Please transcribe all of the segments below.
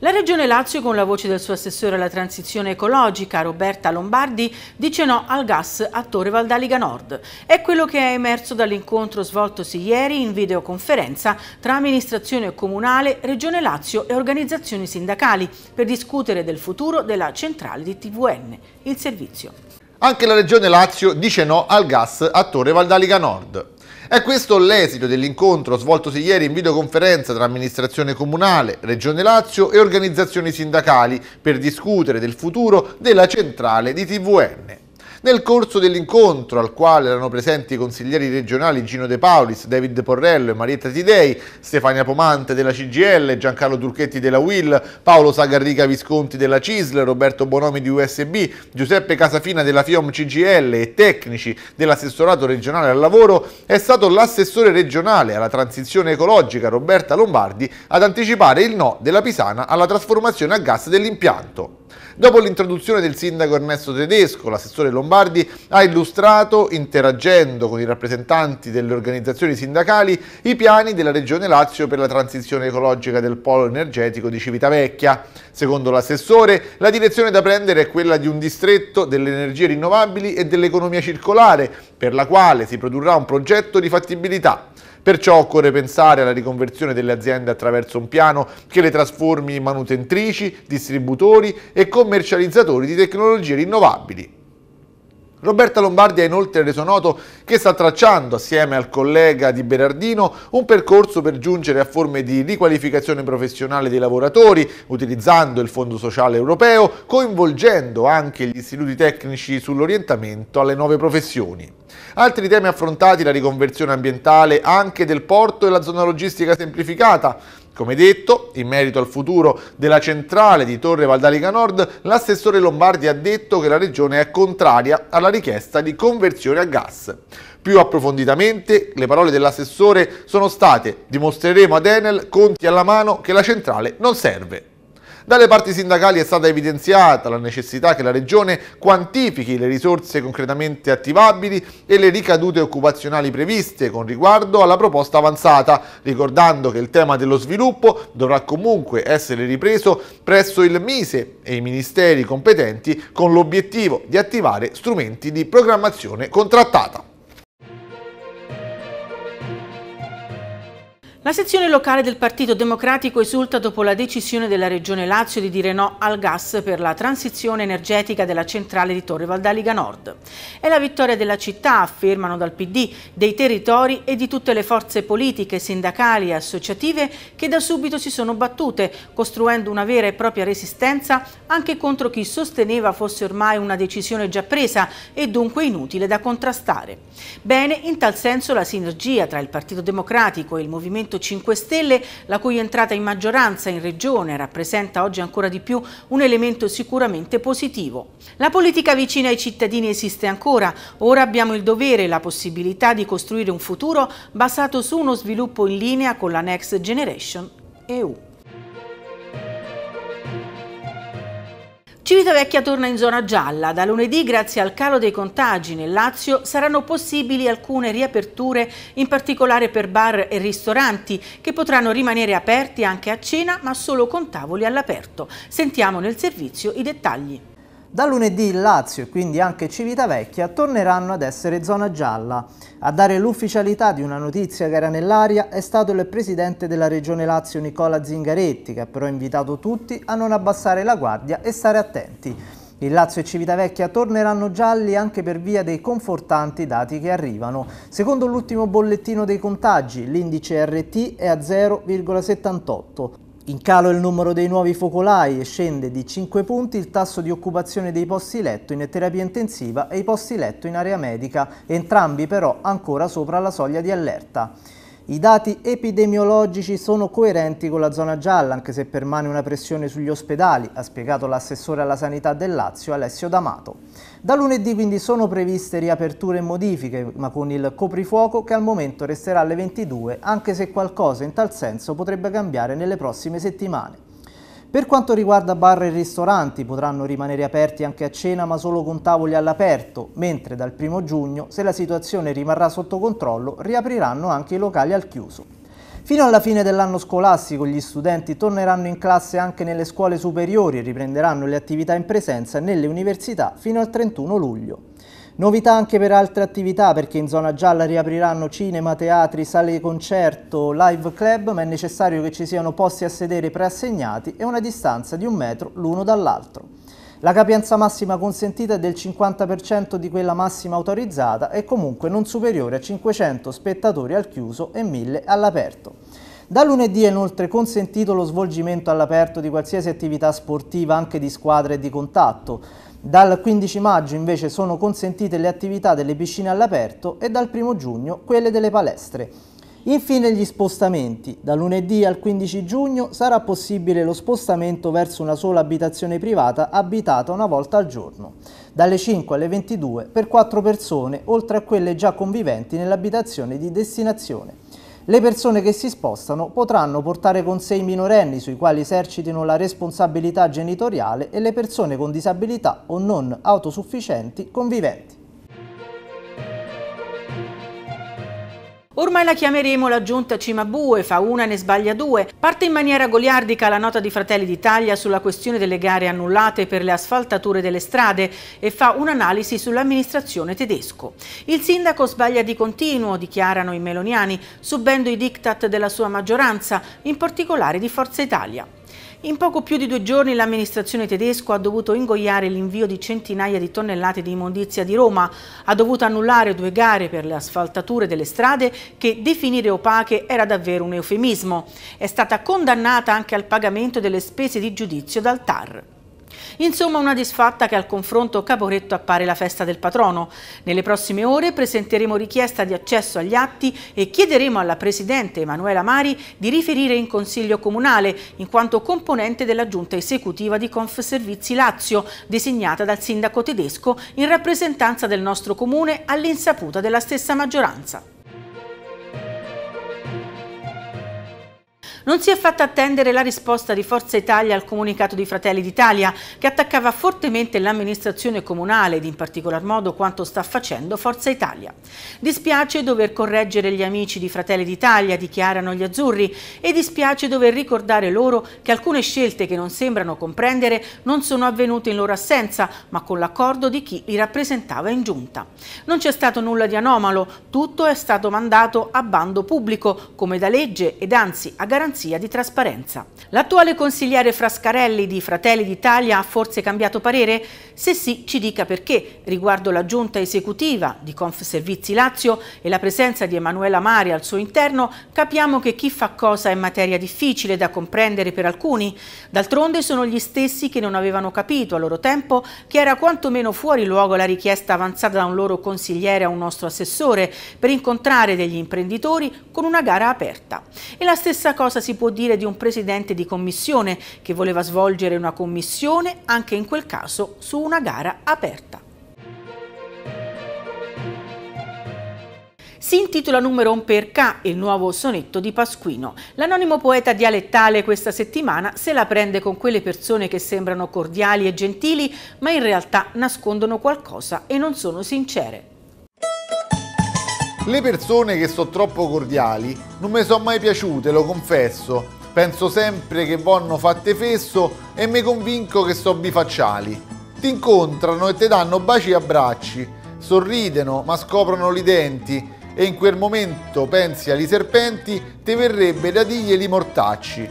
La Regione Lazio, con la voce del suo assessore alla transizione ecologica, Roberta Lombardi, dice no al gas a Torre Valdaliga Nord. È quello che è emerso dall'incontro svoltosi ieri in videoconferenza tra amministrazione comunale, Regione Lazio e organizzazioni sindacali per discutere del futuro della centrale di TVN, il servizio. Anche la regione Lazio dice no al gas a Torre Valdalica Nord. È questo l'esito dell'incontro svoltosi ieri in videoconferenza tra amministrazione comunale, Regione Lazio e organizzazioni sindacali per discutere del futuro della centrale di TVN. Nel corso dell'incontro, al quale erano presenti i consiglieri regionali Gino De Paulis, David Porrello e Marietta Tidei, Stefania Pomante della CGL, Giancarlo Turchetti della WIL, Paolo Sagarriga Visconti della CISL, Roberto Bonomi di USB, Giuseppe Casafina della FIOM CGL e tecnici dell'assessorato regionale al lavoro, è stato l'assessore regionale alla transizione ecologica Roberta Lombardi ad anticipare il no della Pisana alla trasformazione a gas dell'impianto. Dopo l'introduzione del sindaco Ernesto Tedesco, l'assessore Lombardi ha illustrato, interagendo con i rappresentanti delle organizzazioni sindacali, i piani della Regione Lazio per la transizione ecologica del polo energetico di Civitavecchia. Secondo l'assessore, la direzione da prendere è quella di un distretto delle energie rinnovabili e dell'economia circolare, per la quale si produrrà un progetto di fattibilità Perciò occorre pensare alla riconversione delle aziende attraverso un piano che le trasformi in manutentrici, distributori e commercializzatori di tecnologie rinnovabili Roberta Lombardi ha inoltre reso noto che sta tracciando, assieme al collega di Berardino, un percorso per giungere a forme di riqualificazione professionale dei lavoratori, utilizzando il Fondo Sociale Europeo, coinvolgendo anche gli istituti tecnici sull'orientamento alle nuove professioni. Altri temi affrontati la riconversione ambientale anche del porto e la zona logistica semplificata, come detto, in merito al futuro della centrale di Torre Valdalica Nord, l'assessore Lombardi ha detto che la regione è contraria alla richiesta di conversione a gas. Più approfonditamente, le parole dell'assessore sono state dimostreremo ad Enel, conti alla mano, che la centrale non serve. Dalle parti sindacali è stata evidenziata la necessità che la Regione quantifichi le risorse concretamente attivabili e le ricadute occupazionali previste con riguardo alla proposta avanzata, ricordando che il tema dello sviluppo dovrà comunque essere ripreso presso il Mise e i ministeri competenti con l'obiettivo di attivare strumenti di programmazione contrattata. La sezione locale del Partito Democratico esulta dopo la decisione della Regione Lazio di dire no al gas per la transizione energetica della centrale di Torre Valdaliga Nord. È la vittoria della città, affermano dal PD, dei territori e di tutte le forze politiche, sindacali e associative che da subito si sono battute, costruendo una vera e propria resistenza anche contro chi sosteneva fosse ormai una decisione già presa e dunque inutile da contrastare. Bene in tal senso la sinergia tra il Partito Democratico e il Movimento Movimento 5 Stelle, la cui entrata in maggioranza in regione rappresenta oggi ancora di più un elemento sicuramente positivo. La politica vicina ai cittadini esiste ancora, ora abbiamo il dovere e la possibilità di costruire un futuro basato su uno sviluppo in linea con la Next Generation EU. Civitavecchia torna in zona gialla. Da lunedì, grazie al calo dei contagi nel Lazio, saranno possibili alcune riaperture, in particolare per bar e ristoranti, che potranno rimanere aperti anche a cena, ma solo con tavoli all'aperto. Sentiamo nel servizio i dettagli. Da lunedì il Lazio e quindi anche Civitavecchia torneranno ad essere zona gialla. A dare l'ufficialità di una notizia che era nell'aria è stato il presidente della regione Lazio Nicola Zingaretti che ha però invitato tutti a non abbassare la guardia e stare attenti. Il Lazio e Civitavecchia torneranno gialli anche per via dei confortanti dati che arrivano. Secondo l'ultimo bollettino dei contagi, l'indice RT è a 0,78. In calo il numero dei nuovi focolai e scende di 5 punti il tasso di occupazione dei posti letto in terapia intensiva e i posti letto in area medica, entrambi però ancora sopra la soglia di allerta. I dati epidemiologici sono coerenti con la zona gialla, anche se permane una pressione sugli ospedali, ha spiegato l'assessore alla sanità del Lazio Alessio D'Amato. Da lunedì quindi sono previste riaperture e modifiche, ma con il coprifuoco che al momento resterà alle 22, anche se qualcosa in tal senso potrebbe cambiare nelle prossime settimane. Per quanto riguarda bar e ristoranti, potranno rimanere aperti anche a cena ma solo con tavoli all'aperto, mentre dal 1 giugno, se la situazione rimarrà sotto controllo, riapriranno anche i locali al chiuso. Fino alla fine dell'anno scolastico gli studenti torneranno in classe anche nelle scuole superiori e riprenderanno le attività in presenza nelle università fino al 31 luglio. Novità anche per altre attività perché in zona gialla riapriranno cinema, teatri, sale di concerto, live club ma è necessario che ci siano posti a sedere preassegnati e una distanza di un metro l'uno dall'altro. La capienza massima consentita è del 50% di quella massima autorizzata e comunque non superiore a 500 spettatori al chiuso e 1000 all'aperto. Da lunedì è inoltre consentito lo svolgimento all'aperto di qualsiasi attività sportiva anche di squadra e di contatto. Dal 15 maggio invece sono consentite le attività delle piscine all'aperto e dal 1 giugno quelle delle palestre. Infine gli spostamenti. Da lunedì al 15 giugno sarà possibile lo spostamento verso una sola abitazione privata abitata una volta al giorno, dalle 5 alle 22 per 4 persone, oltre a quelle già conviventi nell'abitazione di destinazione. Le persone che si spostano potranno portare con sé i minorenni sui quali esercitino la responsabilità genitoriale e le persone con disabilità o non autosufficienti conviventi. Ormai la chiameremo la giunta Cimabue, fa una ne sbaglia due. Parte in maniera goliardica la nota di Fratelli d'Italia sulla questione delle gare annullate per le asfaltature delle strade e fa un'analisi sull'amministrazione tedesco. Il sindaco sbaglia di continuo, dichiarano i meloniani, subendo i diktat della sua maggioranza, in particolare di Forza Italia. In poco più di due giorni l'amministrazione tedesca ha dovuto ingoiare l'invio di centinaia di tonnellate di immondizia di Roma, ha dovuto annullare due gare per le asfaltature delle strade che definire opache era davvero un eufemismo. È stata condannata anche al pagamento delle spese di giudizio dal TAR. Insomma una disfatta che al confronto Caporetto appare la festa del patrono. Nelle prossime ore presenteremo richiesta di accesso agli atti e chiederemo alla Presidente Emanuela Mari di riferire in Consiglio Comunale in quanto componente della Giunta Esecutiva di Confservizi Lazio designata dal Sindaco tedesco in rappresentanza del nostro Comune all'insaputa della stessa maggioranza. Non si è fatta attendere la risposta di Forza Italia al comunicato di Fratelli d'Italia, che attaccava fortemente l'amministrazione comunale ed in particolar modo quanto sta facendo Forza Italia. Dispiace dover correggere gli amici di Fratelli d'Italia, dichiarano gli azzurri, e dispiace dover ricordare loro che alcune scelte che non sembrano comprendere non sono avvenute in loro assenza, ma con l'accordo di chi li rappresentava in giunta. Non c'è stato nulla di anomalo, tutto è stato mandato a bando pubblico, come da legge ed anzi a garanzia garanzia di trasparenza. L'attuale consigliere Frascarelli di Fratelli d'Italia ha forse cambiato parere? Se sì, ci dica perché. Riguardo la giunta esecutiva di Confservizi Lazio e la presenza di Emanuela Mari al suo interno, capiamo che chi fa cosa è materia difficile da comprendere per alcuni. D'altronde sono gli stessi che non avevano capito a loro tempo che era quantomeno fuori luogo la richiesta avanzata da un loro consigliere a un nostro assessore per incontrare degli imprenditori con una gara aperta. E la stessa cosa si può dire di un presidente di commissione che voleva svolgere una commissione anche in quel caso su una gara aperta. si intitola Numero un perca il nuovo sonetto di Pasquino. L'anonimo poeta dialettale questa settimana se la prende con quelle persone che sembrano cordiali e gentili, ma in realtà nascondono qualcosa e non sono sincere. Le persone che sono troppo cordiali non mi sono mai piaciute, lo confesso. Penso sempre che vanno fatte fesso e mi convinco che sono bifacciali. Ti incontrano e ti danno baci e abbracci, sorridono ma scoprono i denti e in quel momento pensi agli serpenti, ti verrebbe da dirglieli mortacci.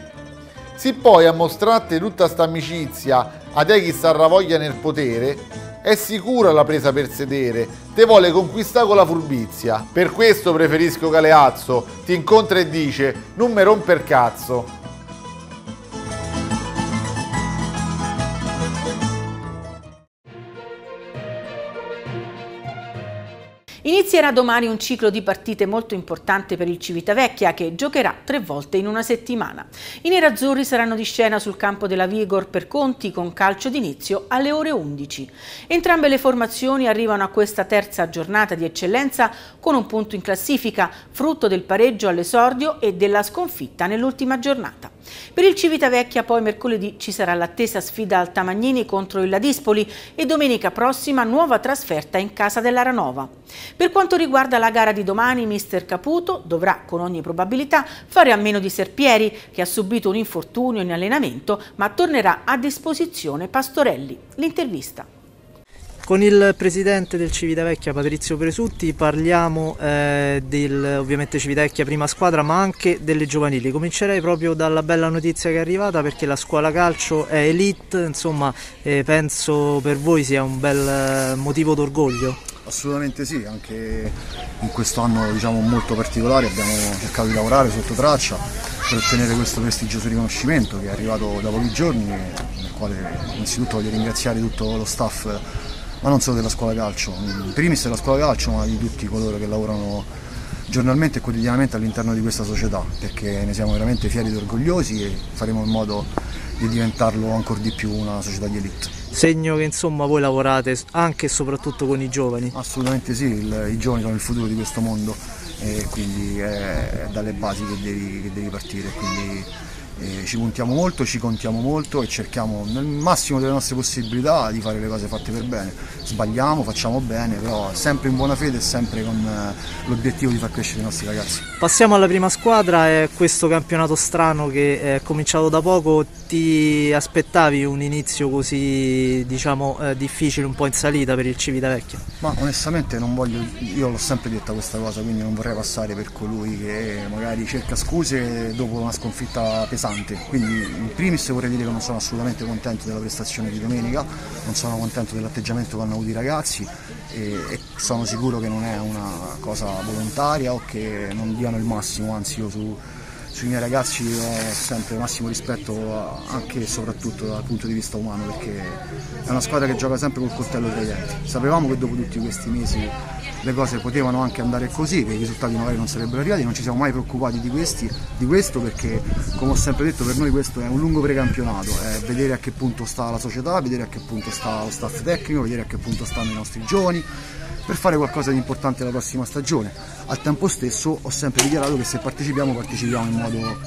Se poi ammostrate tutta sta amicizia a te chi sarà voglia nel potere, è sicura la presa per sedere, te vuole conquistare con la furbizia. Per questo preferisco Galeazzo, ti incontra e dice, non me romper cazzo, Inizierà domani un ciclo di partite molto importante per il Civitavecchia che giocherà tre volte in una settimana. I nerazzurri saranno di scena sul campo della Vigor per Conti con calcio d'inizio alle ore 11. Entrambe le formazioni arrivano a questa terza giornata di eccellenza con un punto in classifica, frutto del pareggio all'esordio e della sconfitta nell'ultima giornata. Per il Civitavecchia poi mercoledì ci sarà l'attesa sfida al Tamagnini contro il Ladispoli e domenica prossima nuova trasferta in casa dell'Aranova. Per quanto riguarda la gara di domani, mister Caputo dovrà con ogni probabilità fare a meno di Serpieri, che ha subito un infortunio in allenamento, ma tornerà a disposizione Pastorelli. L'intervista. Con il presidente del Civitavecchia Patrizio Presutti parliamo eh, del ovviamente Civitavecchia prima squadra ma anche delle giovanili. Comincerei proprio dalla bella notizia che è arrivata perché la scuola calcio è elite, insomma eh, penso per voi sia un bel eh, motivo d'orgoglio. Assolutamente sì, anche in questo anno diciamo, molto particolare abbiamo cercato di lavorare sotto traccia per ottenere questo prestigioso riconoscimento che è arrivato da pochi giorni, nel quale innanzitutto voglio ringraziare tutto lo staff, ma non solo della scuola calcio, in primis della scuola calcio, ma di tutti coloro che lavorano giornalmente e quotidianamente all'interno di questa società, perché ne siamo veramente fieri ed orgogliosi e faremo in modo di diventarlo ancora di più una società di elite segno che insomma voi lavorate anche e soprattutto con i giovani. Assolutamente sì, il, i giovani sono il futuro di questo mondo e quindi è dalle basi che devi, che devi partire. Quindi e ci puntiamo molto, ci contiamo molto e cerchiamo nel massimo delle nostre possibilità di fare le cose fatte per bene. Sbagliamo, facciamo bene, però sempre in buona fede e sempre con eh, l'obiettivo di far crescere i nostri ragazzi. Passiamo alla prima squadra, è questo campionato strano che è cominciato da poco, ti aspettavi un inizio così diciamo eh, difficile, un po' in salita per il Civitavecchia? Ma onestamente non voglio, io l'ho sempre detta questa cosa, quindi non vorrei passare per colui che magari cerca scuse dopo una sconfitta pesante importante. Quindi in primis vorrei dire che non sono assolutamente contento della prestazione di domenica, non sono contento dell'atteggiamento che hanno avuto i ragazzi e, e sono sicuro che non è una cosa volontaria o che non diano il massimo, anzi io su, sui miei ragazzi ho sempre massimo rispetto anche e soprattutto dal punto di vista umano perché è una squadra che gioca sempre col coltello tra i denti. Sapevamo che dopo tutti questi mesi le cose potevano anche andare così, che i risultati magari non sarebbero arrivati, non ci siamo mai preoccupati di, questi, di questo perché come ho sempre detto per noi questo è un lungo precampionato, è vedere a che punto sta la società, vedere a che punto sta lo staff tecnico, vedere a che punto stanno i nostri giovani, per fare qualcosa di importante la prossima stagione. Al tempo stesso ho sempre dichiarato che se partecipiamo partecipiamo in modo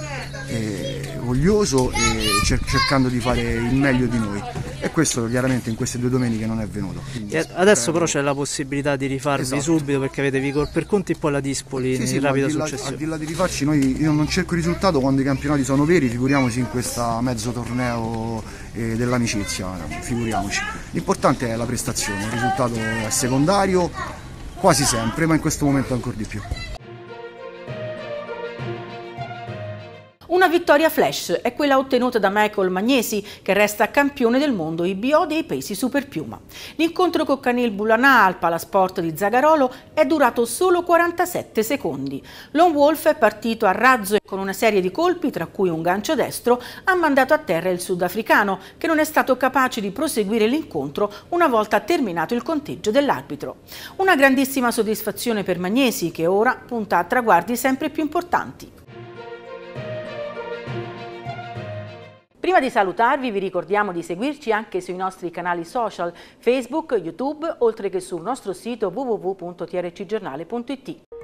eh, voglioso e cer cercando di fare il meglio di noi e questo chiaramente in queste due domeniche non è venuto. adesso però c'è la possibilità di rifarvi esatto. subito perché avete Vigor per Conti e poi la Dispoli sì, in rapida dilla, successione. Al di là di rifarci, noi, io non cerco il risultato quando i campionati sono veri, figuriamoci in questo mezzo torneo eh, dell'amicizia, figuriamoci. L'importante è la prestazione, il risultato è secondario quasi sempre, ma in questo momento ancora di più. Una vittoria flash è quella ottenuta da Michael Magnesi, che resta campione del mondo IBO dei pesi superpiuma. L'incontro con Canil Bulanà al Palasport di Zagarolo è durato solo 47 secondi. Lone Wolf è partito a razzo e con una serie di colpi, tra cui un gancio destro, ha mandato a terra il sudafricano, che non è stato capace di proseguire l'incontro una volta terminato il conteggio dell'arbitro. Una grandissima soddisfazione per Magnesi, che ora punta a traguardi sempre più importanti. Prima di salutarvi vi ricordiamo di seguirci anche sui nostri canali social Facebook, YouTube, oltre che sul nostro sito www.trcgiornale.it.